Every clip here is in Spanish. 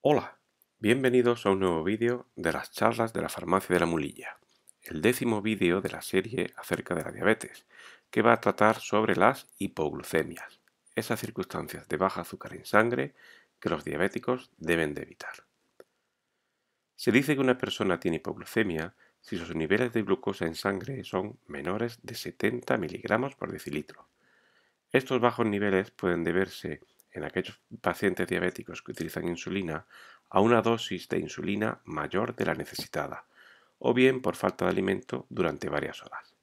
Hola, bienvenidos a un nuevo vídeo de las charlas de la farmacia de la mulilla, el décimo vídeo de la serie acerca de la diabetes, que va a tratar sobre las hipoglucemias, esas circunstancias de baja azúcar en sangre que los diabéticos deben de evitar. Se dice que una persona tiene hipoglucemia si sus niveles de glucosa en sangre son menores de 70 miligramos por decilitro. Estos bajos niveles pueden deberse en aquellos pacientes diabéticos que utilizan insulina a una dosis de insulina mayor de la necesitada, o bien por falta de alimento durante varias horas.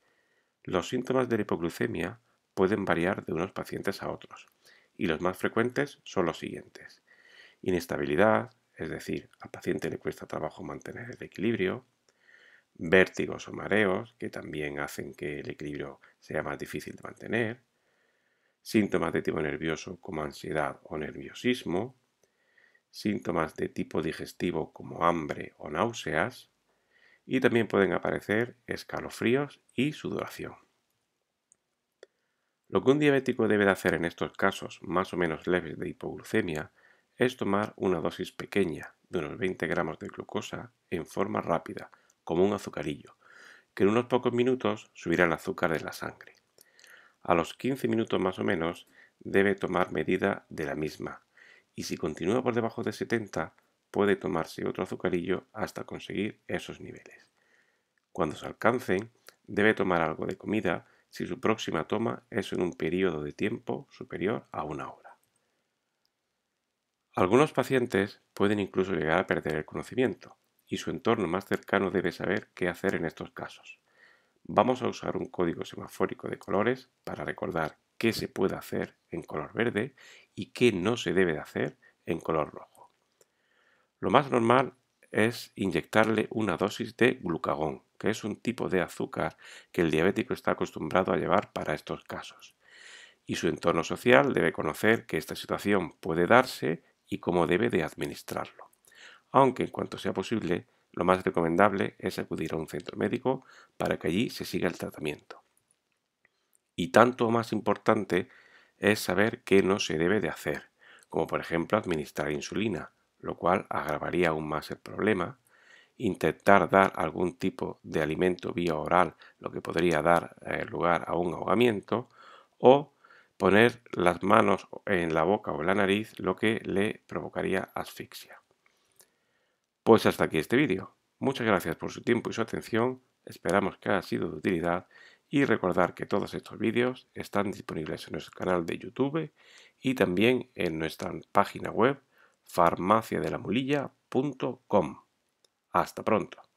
Los síntomas de la hipoglucemia pueden variar de unos pacientes a otros, y los más frecuentes son los siguientes. Inestabilidad, es decir, al paciente le cuesta trabajo mantener el equilibrio, vértigos o mareos, que también hacen que el equilibrio sea más difícil de mantener, síntomas de tipo nervioso como ansiedad o nerviosismo, síntomas de tipo digestivo como hambre o náuseas, y también pueden aparecer escalofríos y sudoración. Lo que un diabético debe de hacer en estos casos más o menos leves de hipoglucemia es tomar una dosis pequeña de unos 20 gramos de glucosa en forma rápida, como un azucarillo, que en unos pocos minutos subirá el azúcar de la sangre a los 15 minutos más o menos debe tomar medida de la misma. Y si continúa por debajo de 70, puede tomarse otro azucarillo hasta conseguir esos niveles. Cuando se alcancen, debe tomar algo de comida si su próxima toma es en un periodo de tiempo superior a una hora. Algunos pacientes pueden incluso llegar a perder el conocimiento y su entorno más cercano debe saber qué hacer en estos casos. Vamos a usar un código semafórico de colores para recordar qué se puede hacer en color verde y qué no se debe de hacer en color rojo. Lo más normal es inyectarle una dosis de glucagón, que es un tipo de azúcar que el diabético está acostumbrado a llevar para estos casos. Y su entorno social debe conocer que esta situación puede darse y cómo debe de administrarlo. Aunque en cuanto sea posible, lo más recomendable es acudir a un centro médico para que allí se siga el tratamiento. Y tanto más importante es saber qué no se debe de hacer, como por ejemplo administrar insulina, lo cual agravaría aún más el problema, intentar dar algún tipo de alimento vía oral, lo que podría dar eh, lugar a un ahogamiento, o poner las manos en la boca o en la nariz, lo que le provocaría asfixia. Pues hasta aquí este vídeo. Muchas gracias por su tiempo y su atención, esperamos que haya sido de utilidad y recordar que todos estos vídeos están disponibles en nuestro canal de YouTube y también en nuestra página web farmaciadelamulilla.com. Hasta pronto.